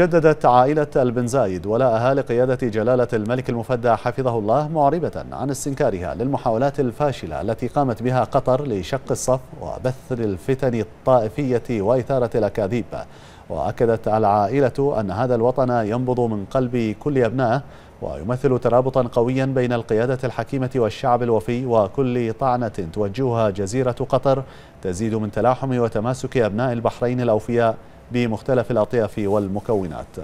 جددت عائلة البن زايد ولا أهالي قيادة جلالة الملك المفدى حفظه الله معربة عن استنكارها للمحاولات الفاشلة التي قامت بها قطر لشق الصف وبث الفتن الطائفية وإثارة الأكاذيب وأكدت العائلة أن هذا الوطن ينبض من قلب كل أبنائه ويمثل ترابطا قويا بين القيادة الحكيمة والشعب الوفي وكل طعنة توجهها جزيرة قطر تزيد من تلاحم وتماسك أبناء البحرين الأوفياء بمختلف الأطياف والمكونات